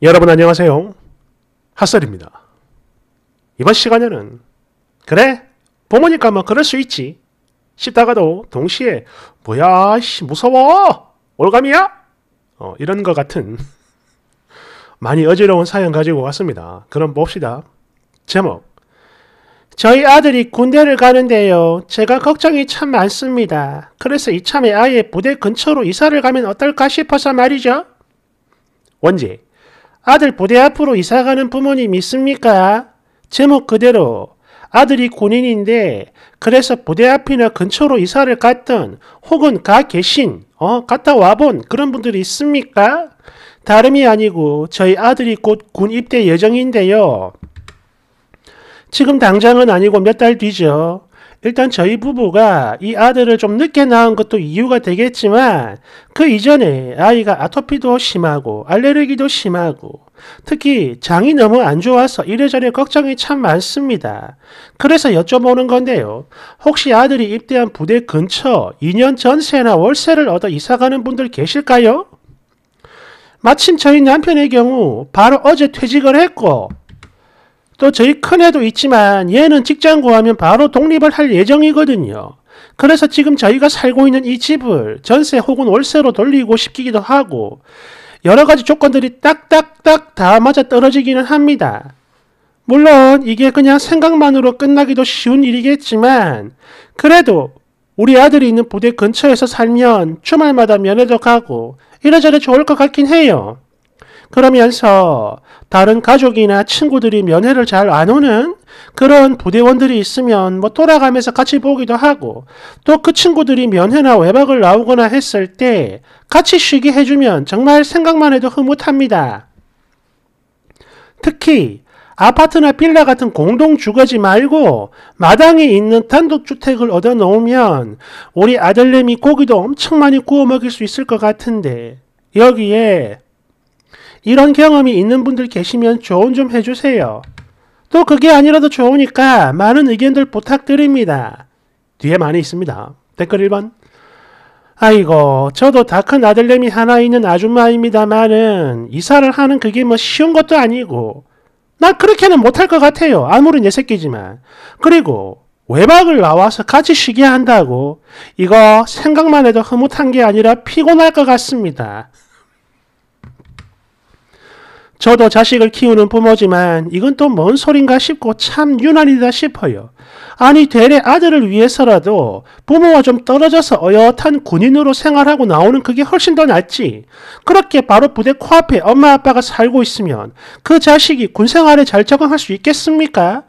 여러분 안녕하세요. 핫설입니다. 이번 시간에는 그래 부모니까 뭐 그럴 수 있지 싶다가도 동시에 뭐야 씨 무서워 올감이야 어, 이런 것 같은 많이 어지러운 사연 가지고 왔습니다. 그럼 봅시다. 제목 저희 아들이 군대를 가는데요. 제가 걱정이 참 많습니다. 그래서 이참에 아예 부대 근처로 이사를 가면 어떨까 싶어서 말이죠. 원지 아들 부대 앞으로 이사가는 부모님 있습니까? 제목 그대로 아들이 군인인데 그래서 부대 앞이나 근처로 이사를 갔던 혹은 가 계신 어 갔다 와본 그런 분들이 있습니까? 다름이 아니고 저희 아들이 곧 군 입대 예정인데요. 지금 당장은 아니고 몇 달 뒤죠. 일단 저희 부부가 이 아들을 좀 늦게 낳은 것도 이유가 되겠지만 그 이전에 아이가 아토피도 심하고 알레르기도 심하고 특히 장이 너무 안 좋아서 이래저래 걱정이 참 많습니다. 그래서 여쭤보는 건데요. 혹시 아들이 입대한 부대 근처 2년 전세나 월세를 얻어 이사가는 분들 계실까요? 마침 저희 남편의 경우 바로 어제 퇴직을 했고 또 저희 큰애도 있지만 얘는 직장 구하면 바로 독립을 할 예정이거든요. 그래서 지금 저희가 살고 있는 이 집을 전세 혹은 월세로 돌리고 싶기도 하고 여러 가지 조건들이 딱딱딱 다 맞아 떨어지기는 합니다. 물론 이게 그냥 생각만으로 끝나기도 쉬운 일이겠지만 그래도 우리 아들이 있는 부대 근처에서 살면 주말마다 면회도 가고 이래저래 좋을 것 같긴 해요. 그러면서 다른 가족이나 친구들이 면회를 잘 안 오는 그런 부대원들이 있으면 뭐 돌아가면서 같이 보기도 하고 또 그 친구들이 면회나 외박을 나오거나 했을 때 같이 쉬게 해주면 정말 생각만 해도 흐뭇합니다. 특히 아파트나 빌라 같은 공동주거지 말고 마당에 있는 단독주택을 얻어 놓으면 우리 아들내미 고기도 엄청 많이 구워 먹일 수 있을 것 같은데 여기에 이런 경험이 있는 분들 계시면 조언 좀 해주세요. 또 그게 아니라도 좋으니까 많은 의견들 부탁드립니다. 뒤에 많이 있습니다. 댓글 1번. 아이고, 저도 다 큰 아들내미 하나 있는 아줌마입니다만은 이사를 하는 그게 뭐 쉬운 것도 아니고 나 그렇게는 못할 것 같아요. 아무리 내 새끼지만. 그리고 외박을 나와서 같이 쉬게 한다고 이거 생각만 해도 흐뭇한 게 아니라 피곤할 것 같습니다. 저도 자식을 키우는 부모지만 이건 또 뭔 소린가 싶고 참 유난이다 싶어요. 아니 대래 아들을 위해서라도 부모와 좀 떨어져서 어엿한 군인으로 생활하고 나오는 그게 훨씬 더 낫지. 그렇게 바로 부대 코앞에 엄마 아빠가 살고 있으면 그 자식이 군 생활에 잘 적응할 수 있겠습니까?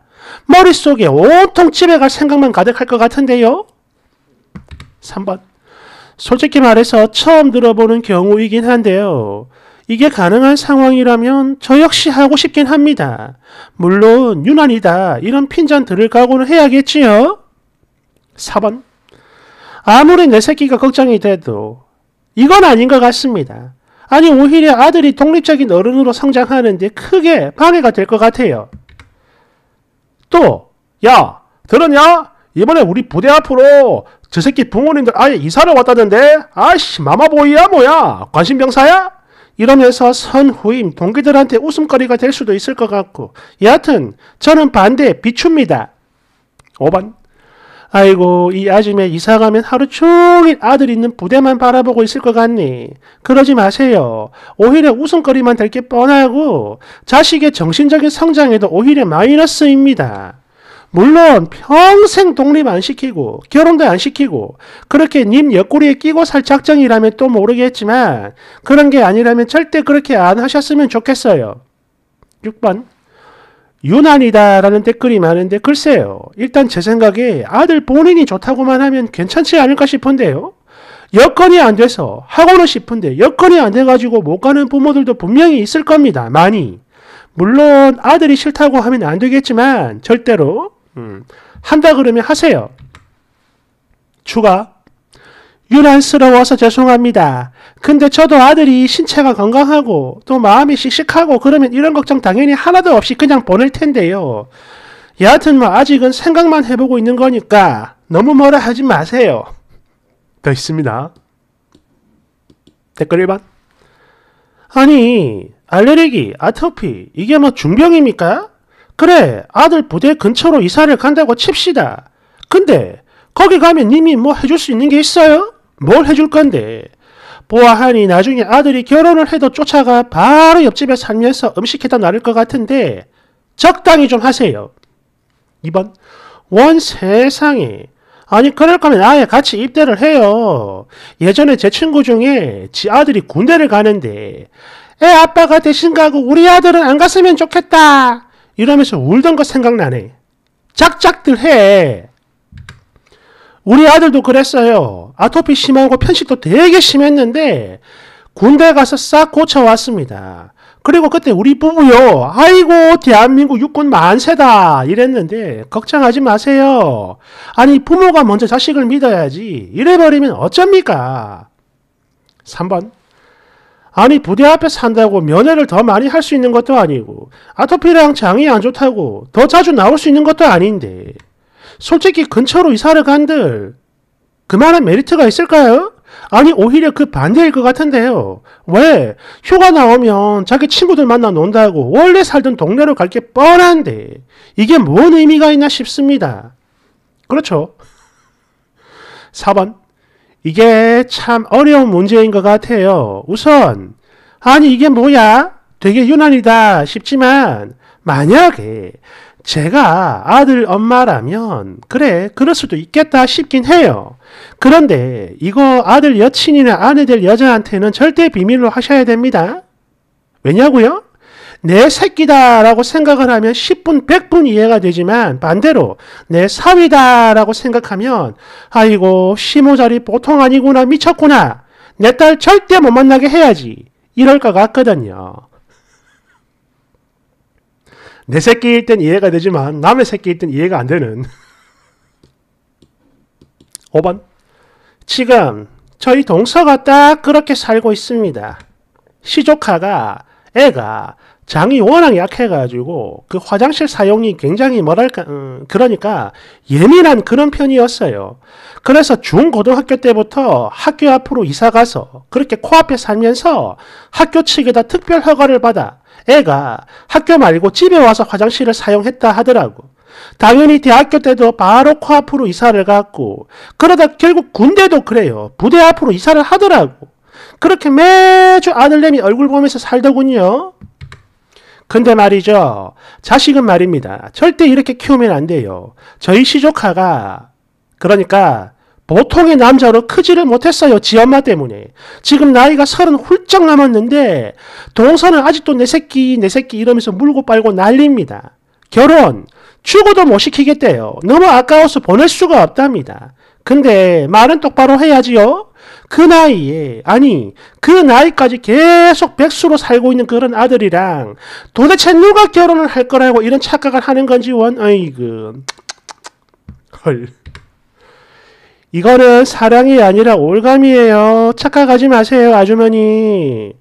머릿속에 온통 집에 갈 생각만 가득할 것 같은데요. 3번 솔직히 말해서 처음 들어보는 경우이긴 한데요. 이게 가능한 상황이라면 저 역시 하고 싶긴 합니다. 물론 유난이다 이런 핀잔들을 각오는 해야겠지요. 4번 아무리 내 새끼가 걱정이 돼도 이건 아닌 것 같습니다. 아니 오히려 아들이 독립적인 어른으로 성장하는데 크게 방해가 될 것 같아요. 또, 야, 들었냐? 이번에 우리 부대 앞으로 저 새끼 부모님들 아예 이사를 왔다던데? 아씨 마마보이야 뭐야? 관심병사야? 이러면서 선후임 동기들한테 웃음거리가 될 수도 있을 것 같고 여하튼 저는 반대 에 비춥니다. 5번 아이고 이 아줌에 이사가면 하루 종일 아들 있는 부대만 바라보고 있을 것 같니? 그러지 마세요. 오히려 웃음거리만 될 게 뻔하고 자식의 정신적인 성장에도 오히려 마이너스입니다. 물론 평생 독립 안 시키고 결혼도 안 시키고 그렇게 님 옆구리에 끼고 살 작정이라면 또 모르겠지만 그런 게 아니라면 절대 그렇게 안 하셨으면 좋겠어요. 6번 유난이다라는 댓글이 많은데 글쎄요. 일단 제 생각에 아들 본인이 좋다고만 하면 괜찮지 않을까 싶은데요. 여건이 안 돼서 하고는 싶은데 여건이 안 돼가지고 못 가는 부모들도 분명히 있을 겁니다. 많이. 물론 아들이 싫다고 하면 안 되겠지만 절대로 음, 한다 그러면 하세요. 추가 유난스러워서 죄송합니다. 근데 저도 아들이 신체가 건강하고 또 마음이 씩씩하고 그러면 이런 걱정 당연히 하나도 없이 그냥 보낼 텐데요. 여하튼 뭐 아직은 생각만 해보고 있는 거니까 너무 뭐라 하지 마세요. 더 있습니다. 댓글 1번 아니 알레르기, 아토피 이게 뭐 중병입니까? 그래 아들 부대 근처로 이사를 간다고 칩시다. 근데 거기 가면 님이 뭐 해줄 수 있는 게 있어요? 뭘 해줄 건데? 보아하니 나중에 아들이 결혼을 해도 쫓아가 바로 옆집에 살면서 음식해다 나를 것 같은데 적당히 좀 하세요. 2번 원 세상에 아니 그럴 거면 아예 같이 입대를 해요. 예전에 제 친구 중에 지 아들이 군대를 가는데 애 아빠가 대신 가고 우리 아들은 안 갔으면 좋겠다. 이러면서 울던 거 생각나네. 작작들 해. 우리 아들도 그랬어요. 아토피 심하고 편식도 되게 심했는데 군대 가서 싹 고쳐왔습니다. 그리고 그때 우리 부부요. 아이고 대한민국 육군 만세다 이랬는데 걱정하지 마세요. 아니 부모가 먼저 자식을 믿어야지. 이래버리면 어쩝니까? 3번 아니 부대 앞에 산다고 면회를 더 많이 할 수 있는 것도 아니고 아토피랑 장이 안 좋다고 더 자주 나올 수 있는 것도 아닌데 솔직히 근처로 이사를 간들 그만한 메리트가 있을까요? 아니 오히려 그 반대일 것 같은데요. 왜? 휴가 나오면 자기 친구들 만나 논다고 원래 살던 동네로 갈 게 뻔한데 이게 뭔 의미가 있나 싶습니다. 그렇죠. 4번 이게 참 어려운 문제인 것 같아요. 우선 아니 이게 뭐야? 되게 유난이다 싶지만 만약에 제가 아들 엄마라면 그래 그럴 수도 있겠다 싶긴 해요. 그런데 이거 아들 여친이나 아내 될 여자한테는 절대 비밀로 하셔야 됩니다. 왜냐고요? 내 새끼다라고 생각을 하면 10분, 100분 이해가 되지만 반대로 내 사위다라고 생각하면 아이고 시모자리 보통 아니구나 미쳤구나 내 딸 절대 못 만나게 해야지 이럴 것 같거든요. 내 새끼일 땐 이해가 되지만 남의 새끼일 땐 이해가 안 되는 5번 지금 저희 동서가 딱 그렇게 살고 있습니다. 시조카가 애가 장이 워낙 약해가지고 그 화장실 사용이 굉장히 뭐랄까 음, 그러니까 예민한 그런 편이었어요. 그래서 중고등학교 때부터 학교 앞으로 이사가서 그렇게 코앞에 살면서 학교 측에다 특별 허가를 받아 애가 학교 말고 집에 와서 화장실을 사용했다 하더라고. 당연히 대학교 때도 바로 코앞으로 이사를 갔고 그러다 결국 군대도 그래요. 부대 앞으로 이사를 하더라고. 그렇게 매주 아들내미 얼굴 보면서 살더군요. 근데 말이죠. 자식은 말입니다. 절대 이렇게 키우면 안 돼요. 저희 시조카가 그러니까 보통의 남자로 크지를 못했어요. 지 엄마 때문에. 지금 나이가 서른 훌쩍 남았는데 동서는 아직도 내 새끼 내 새끼 이러면서 물고 빨고 난립니다. 결혼 죽어도 못 시키겠대요. 너무 아까워서 보낼 수가 없답니다. 근데 말은 똑바로 해야지요. 그 나이에 아니 그 나이까지 계속 백수로 살고 있는 그런 아들이랑 도대체 누가 결혼을 할 거라고 이런 착각을 하는 건지 원 아이고 헐 이거는 사랑이 아니라 올감이에요 착각하지 마세요 아주머니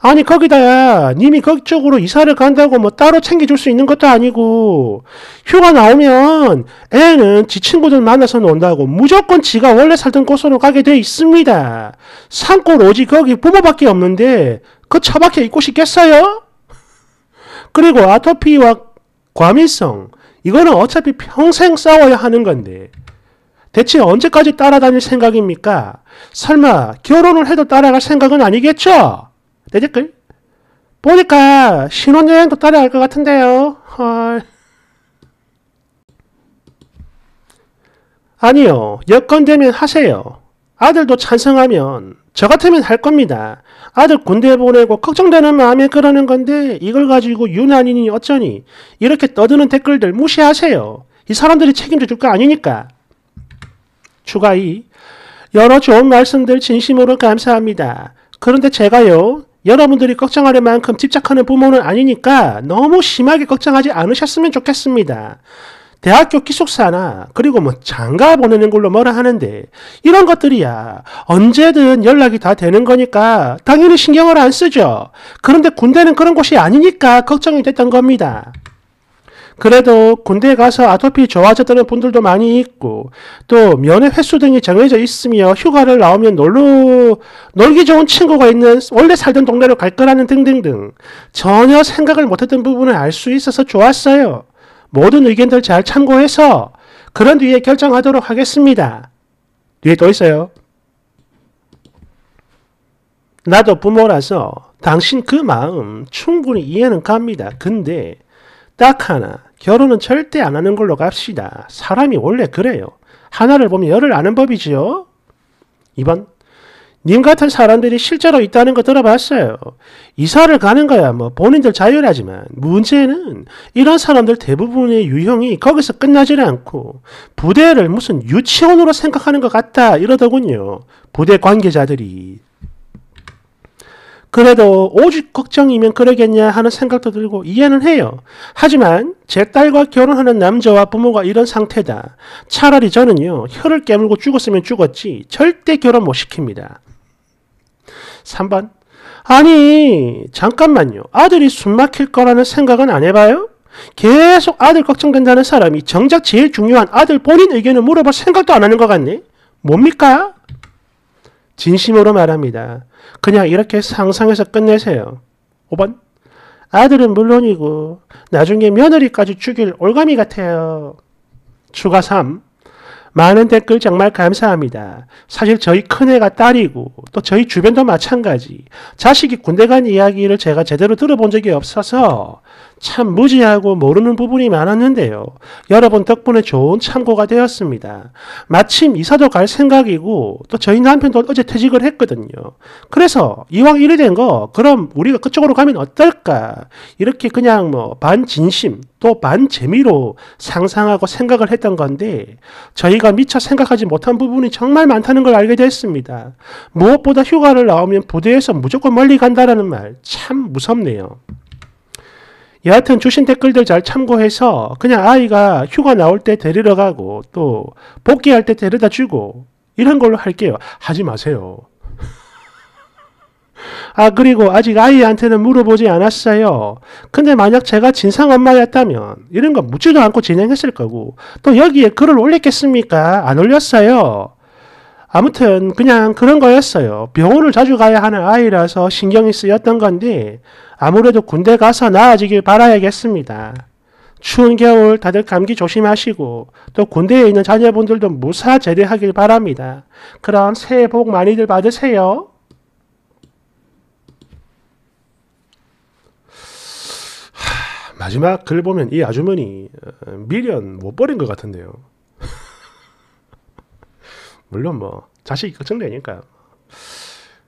아니 거기다 님이 거기 쪽으로 이사를 간다고 뭐 따로 챙겨줄 수 있는 것도 아니고 휴가 나오면 애는 지 친구들 만나서 논다고 무조건 지가 원래 살던 곳으로 가게 돼 있습니다. 산골 오지 거기 부모밖에 없는데 그 처박혀 있고 싶겠어요? 그리고 아토피와 과민성 이거는 어차피 평생 싸워야 하는 건데 대체 언제까지 따라다닐 생각입니까? 설마 결혼을 해도 따라갈 생각은 아니겠죠? 내 댓글 보니까 신혼여행도 따라갈 것 같은데요. 헐. 아니요. 여건 되면 하세요. 아들도 찬성하면 저 같으면 할 겁니다. 아들 군대 보내고 걱정되는 마음에 그러는 건데 이걸 가지고 유난이니 어쩌니 이렇게 떠드는 댓글들 무시하세요. 이 사람들이 책임져 줄 거 아니니까. 추가 이 여러 좋은 말씀들 진심으로 감사합니다. 그런데 제가요. 여러분들이 걱정할 만큼 집착하는 부모는 아니니까 너무 심하게 걱정하지 않으셨으면 좋겠습니다. 대학교 기숙사나 그리고 뭐 장가 보내는 걸로 뭐라 하는데 이런 것들이야 언제든 연락이 다 되는 거니까 당연히 신경을 안 쓰죠. 그런데 군대는 그런 곳이 아니니까 걱정이 됐던 겁니다. 그래도 군대에 가서 아토피 좋아졌다는 분들도 많이 있고 또 면회 횟수 등이 정해져 있으며 휴가를 나오면 놀러 놀기 좋은 친구가 있는 원래 살던 동네로 갈 거라는 등등등 전혀 생각을 못했던 부분을 알 수 있어서 좋았어요. 모든 의견들 잘 참고해서 그런 뒤에 결정하도록 하겠습니다. 뒤에 또 있어요. 나도 부모라서 당신 그 마음 충분히 이해는 갑니다. 근데 딱 하나 결혼은 절대 안 하는 걸로 갑시다. 사람이 원래 그래요. 하나를 보면 열을 아는 법이지요. 2번 님 같은 사람들이 실제로 있다는 거 들어봤어요. 이사를 가는 거야 뭐 본인들 자유라지만 문제는 이런 사람들 대부분의 유형이 거기서 끝나질 않고 부대를 무슨 유치원으로 생각하는 것 같다 이러더군요. 부대 관계자들이. 그래도 오직 걱정이면 그러겠냐 하는 생각도 들고 이해는 해요. 하지만 제 딸과 결혼하는 남자와 부모가 이런 상태다. 차라리 저는요, 혀를 깨물고 죽었으면 죽었지, 절대 결혼 못 시킵니다. 3번. 아니, 잠깐만요. 아들이 숨 막힐 거라는 생각은 안 해봐요? 계속 아들 걱정된다는 사람이 정작 제일 중요한 아들 본인 의견을 물어볼 생각도 안 하는 것 같네? 뭡니까? 진심으로 말합니다. 그냥 이렇게 상상해서 끝내세요. 5번. 아들은 물론이고 나중에 며느리까지 죽일 올가미 같아요. 추가 3. 많은 댓글 정말 감사합니다. 사실 저희 큰애가 딸이고 또 저희 주변도 마찬가지. 자식이 군대 간 이야기를 제가 제대로 들어본 적이 없어서 참 무지하고 모르는 부분이 많았는데요. 여러분 덕분에 좋은 참고가 되었습니다. 마침 이사도 갈 생각이고 또 저희 남편도 어제 퇴직을 했거든요. 그래서 이왕 이래 된거 그럼 우리가 그쪽으로 가면 어떨까? 이렇게 그냥 뭐 반진심 또 반재미로 상상하고 생각을 했던 건데 저희가 미처 생각하지 못한 부분이 정말 많다는 걸 알게 됐습니다. 무엇보다 휴가를 나오면 부대에서 무조건 멀리 간다라는 말 참 무섭네요. 여하튼 주신 댓글들 잘 참고해서 그냥 아이가 휴가 나올 때 데리러 가고 또 복귀할 때 데려다 주고 이런 걸로 할게요. 하지 마세요. 아 그리고 아직 아이한테는 물어보지 않았어요. 근데 만약 제가 진상 엄마였다면 이런 거 묻지도 않고 진행했을 거고 또 여기에 글을 올렸겠습니까? 안 올렸어요. 아무튼 그냥 그런 거였어요. 병원을 자주 가야 하는 아이라서 신경이 쓰였던 건데 아무래도 군대 가서 나아지길 바라야겠습니다. 추운 겨울 다들 감기 조심하시고 또 군대에 있는 자녀분들도 무사 제대하길 바랍니다. 그럼 새해 복 많이들 받으세요. 하, 마지막 글 보면 이 아주머니 어, 미련 못 버린 것 같은데요. 물론 뭐 자식이 걱정되니까.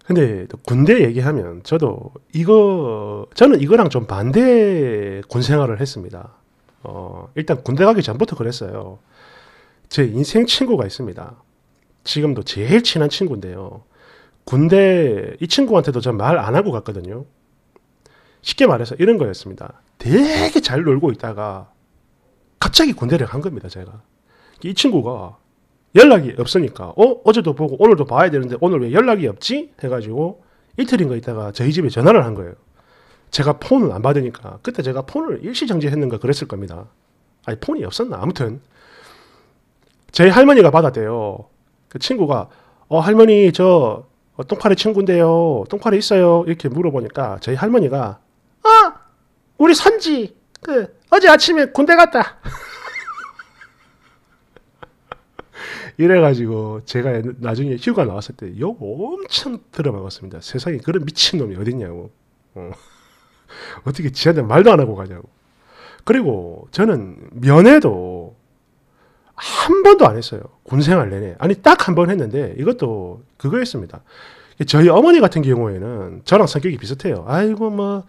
근데 군대 얘기하면 저도 이거 저는 이거랑 좀 반대 군 생활을 했습니다. 어, 일단 군대 가기 전부터 그랬어요. 제 인생 친구가 있습니다. 지금도 제일 친한 친구인데요. 군대 이 친구한테도 전 말 안 하고 갔거든요. 쉽게 말해서 이런 거였습니다. 되게 잘 놀고 있다가 갑자기 군대를 간 겁니다, 제가. 이 친구가 연락이 없으니까 어? 어제도 보고 오늘도 봐야 되는데 오늘 왜 연락이 없지? 해가지고 이틀인가 있다가 저희 집에 전화를 한 거예요. 제가 폰을 안 받으니까 그때 제가 폰을 일시정지했는가 그랬을 겁니다. 아니 폰이 없었나 아무튼 제 할머니가 받았대요. 그 친구가 어 할머니 저 어, 똥파리 친구인데요. 똥파리 있어요. 이렇게 물어보니까 저희 할머니가 아 우리 선지 그 어제 아침에 군대 갔다. 이래가지고 제가 나중에 휴가 나왔을 때 욕 엄청 들어먹었습니다. 세상에 그런 미친놈이 어딨냐고. 어. 어떻게 지한테 말도 안 하고 가냐고. 그리고 저는 면회도 한 번도 안 했어요. 군 생활 내내. 아니, 딱 한 번 했는데 이것도 그거였습니다. 저희 어머니 같은 경우에는 저랑 성격이 비슷해요. 아이고, 뭐,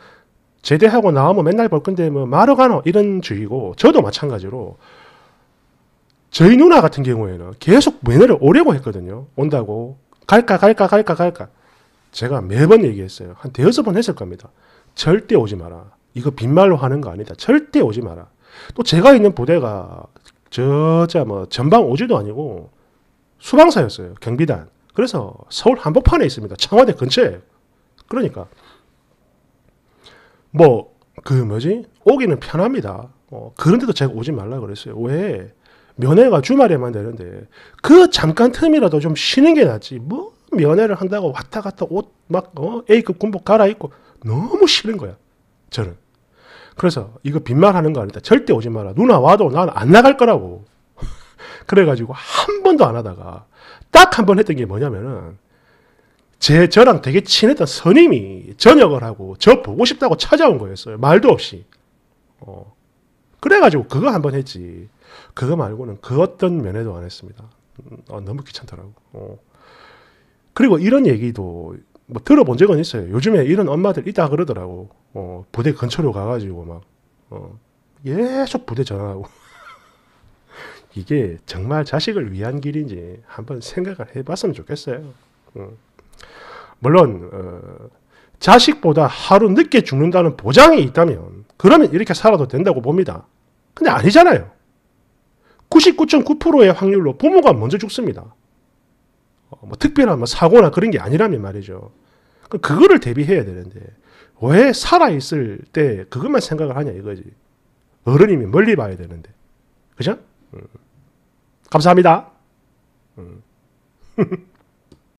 제대하고 나오면 맨날 볼 건데 뭐, 마러 가노? 이런 주의고, 저도 마찬가지로 저희 누나 같은 경우에는 계속 면회를 오려고 했거든요. 온다고. 갈까, 갈까, 갈까, 갈까. 제가 매번 얘기했어요. 한 대여섯 번 했을 겁니다. 절대 오지 마라. 이거 빈말로 하는 거 아니다. 절대 오지 마라. 또 제가 있는 부대가 저자 뭐 전방 오지도 아니고 수방사였어요. 경비단. 그래서 서울 한복판에 있습니다. 청와대 근처에. 그러니까 뭐 그 뭐지 오기는 편합니다. 어, 그런데도 제가 오지 말라 그랬어요. 왜? 면회가 주말에만 되는데 그 잠깐 틈이라도 좀 쉬는 게 낫지 뭐 면회를 한다고 왔다 갔다 옷막 어, A급 군복 갈아입고 너무 싫은 거야 저는 그래서 이거 빈말하는 거 아니다 절대 오지 마라 누나 와도 난 안 나갈 거라고 그래가지고 한 번도 안 하다가 딱 한 번 했던 게 뭐냐면은 제 저랑 되게 친했던 선임이 저녁을 하고 저 보고 싶다고 찾아온 거였어요 말도 없이 어. 그래가지고 그거 한 번 했지 그거 말고는 그 어떤 면에도 안 했습니다. 아, 너무 귀찮더라고. 어. 그리고 이런 얘기도 뭐 들어본 적은 있어요. 요즘에 이런 엄마들 있다 그러더라고. 어, 부대 근처로 가가지고 막 어, 계속 부대 전화하고 이게 정말 자식을 위한 길인지 한번 생각을 해봤으면 좋겠어요. 어. 물론 어, 자식보다 하루 늦게 죽는다는 보장이 있다면 그러면 이렇게 살아도 된다고 봅니다. 근데 아니잖아요. 99.9%의 확률로 부모가 먼저 죽습니다. 어, 뭐 특별한 뭐 사고나 그런 게 아니라면 말이죠. 그 그거를 대비해야 되는데 왜 살아있을 때 그것만 생각을 하냐 이거지. 어른이면 멀리 봐야 되는데. 그죠? 음. 감사합니다. 음.